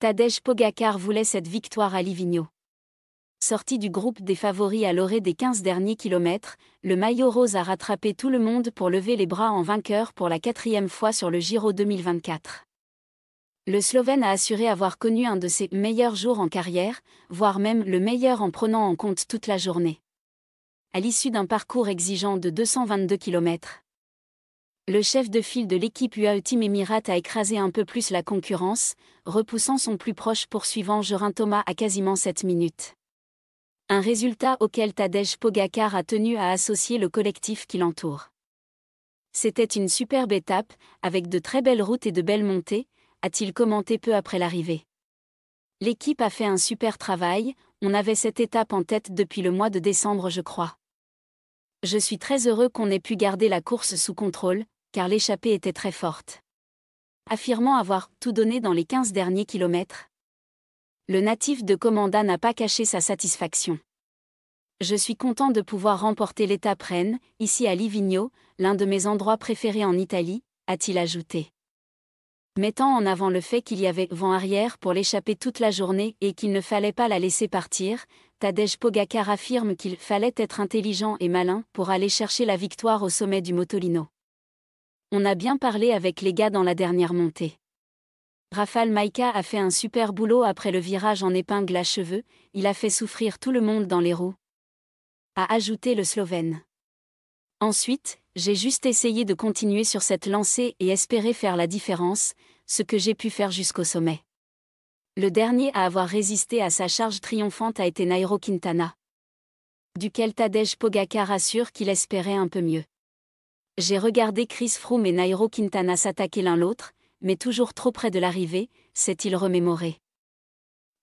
Tadej Pogacar voulait cette victoire à Livigno. Sorti du groupe des favoris à l'orée des 15 derniers kilomètres, le maillot rose a rattrapé tout le monde pour lever les bras en vainqueur pour la quatrième fois sur le Giro 2024. Le Slovène a assuré avoir connu un de ses meilleurs jours en carrière, voire même le meilleur en prenant en compte toute la journée. À l'issue d'un parcours exigeant de 222 km, le chef de file de l'équipe UAE Team Emirates a écrasé un peu plus la concurrence, repoussant son plus proche poursuivant Jorin Thomas à quasiment 7 minutes. Un résultat auquel Tadej Pogacar a tenu à associer le collectif qui l'entoure. C'était une superbe étape, avec de très belles routes et de belles montées, a-t-il commenté peu après l'arrivée. L'équipe a fait un super travail, on avait cette étape en tête depuis le mois de décembre je crois. Je suis très heureux qu'on ait pu garder la course sous contrôle, car l'échappée était très forte. Affirmant avoir tout donné dans les 15 derniers kilomètres, le natif de Commanda n'a pas caché sa satisfaction. Je suis content de pouvoir remporter l'étape Rennes, ici à Livigno, l'un de mes endroits préférés en Italie, a-t-il ajouté. Mettant en avant le fait qu'il y avait vent arrière pour l'échapper toute la journée et qu'il ne fallait pas la laisser partir, Tadej Pogacar affirme qu'il fallait être intelligent et malin pour aller chercher la victoire au sommet du Motolino. On a bien parlé avec les gars dans la dernière montée. Rafal Maika a fait un super boulot après le virage en épingle à cheveux, il a fait souffrir tout le monde dans les roues. A ajouté le Slovène. Ensuite, j'ai juste essayé de continuer sur cette lancée et espérer faire la différence, ce que j'ai pu faire jusqu'au sommet. Le dernier à avoir résisté à sa charge triomphante a été Nairo Quintana. Duquel Tadej Pogacar assure qu'il espérait un peu mieux. J'ai regardé Chris Froome et Nairo Quintana s'attaquer l'un l'autre, mais toujours trop près de l'arrivée, s'est-il remémoré.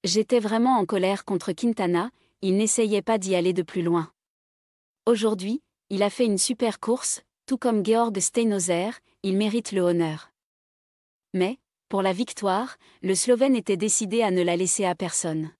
J'étais vraiment en colère contre Quintana, il n'essayait pas d'y aller de plus loin. Aujourd'hui, il a fait une super course, tout comme Georg Steinozer, il mérite le honneur. Mais, pour la victoire, le Slovène était décidé à ne la laisser à personne.